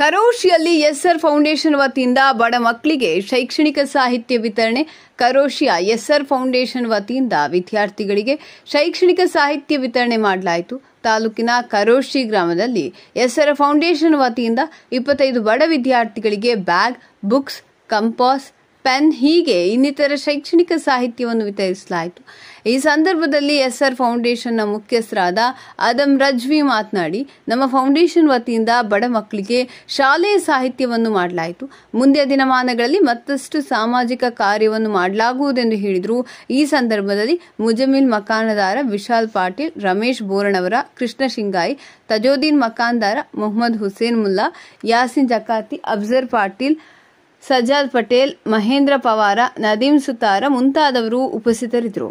ಕರೋಶಿಯಲ್ಲಿ S R foundation ವತಿಯಿಂದ ಬಡ ಮಕ್ಕಳಿಗೆ ಶೈಕ್ಷಣಿಕ ಸಾಹಿತ್ಯ ವಿತರಣೆ ಕರೋಶಿಯ ಎಸ್ಆರ್ ಫೌಂಡೇಶನ್ ವತಿಯಿಂದ ವಿದ್ಯಾರ್ಥಿಗಳಿಗೆ ಶೈಕ್ಷಣಿಕ ಸಾಹಿತ್ಯ ವಿತರಣೆ ಮಾಡಲಾಯಿತು ತಾಲೂಕಿನ ಕರೋಶಿ ಗ್ರಾಮದಲ್ಲಿ ಎಸ್ಆರ್ ಫೌಂಡೇಶನ್ ವತಿಯಿಂದ ಇಪ್ಪತ್ತೈದು ಬಡ ವಿದ್ಯಾರ್ಥಿಗಳಿಗೆ ಬ್ಯಾಗ್ ಬುಕ್ಸ್ ಕಂಪಾಸ್ ಪೆನ್ ಹೀಗೆ ಇನ್ನಿತರ ಶೈಕ್ಷಣಿಕ ಸಾಹಿತ್ಯವನ್ನು ವಿತರಿಸಲಾಯಿತು ಈ ಸಂದರ್ಭದಲ್ಲಿ ಎಸ್ ಆರ್ ಫೌಂಡೇಶನ್ನ ಮುಖ್ಯಸ್ಥರಾದ ಅದಮ್ ರಜ್ವಿ ಮಾತನಾಡಿ ನಮ್ಮ ಫೌಂಡೇಶನ್ ವತಿಯಿಂದ ಬಡ ಮಕ್ಕಳಿಗೆ ಶಾಲೆಯ ಸಾಹಿತ್ಯವನ್ನು ಮಾಡಲಾಯಿತು ಮುಂದಿನ ದಿನಮಾನಗಳಲ್ಲಿ ಮತ್ತಷ್ಟು ಸಾಮಾಜಿಕ ಕಾರ್ಯವನ್ನು ಮಾಡಲಾಗುವುದೆಂದು ಹೇಳಿದರು ಈ ಸಂದರ್ಭದಲ್ಲಿ ಮುಜಮಿಲ್ ಮಕಾನದಾರ ವಿಶಾಲ್ ಪಾಟೀಲ್ ರಮೇಶ್ ಬೋರಣವರ ಕೃಷ್ಣ ಶಿಂಗಾಯಿ ತಜೋದೀನ್ ಮಕಾನ್ದಾರ ಮೊಹಮ್ಮದ್ ಹುಸೇನ್ ಮುಲ್ಲಾ ಯಾಸಿನ್ ಜಕಾತಿ ಅಫ್ಜರ್ ಪಾಟೀಲ್ ಸಜ್ಜಾದ್ ಪಟೇಲ್ ಮಹೇಂದ್ರ ಪವಾರ ನದೀಮ್ ಸುತಾರ ಮುಂತಾದವರು ಉಪಸ್ಥಿತರಿದ್ದರು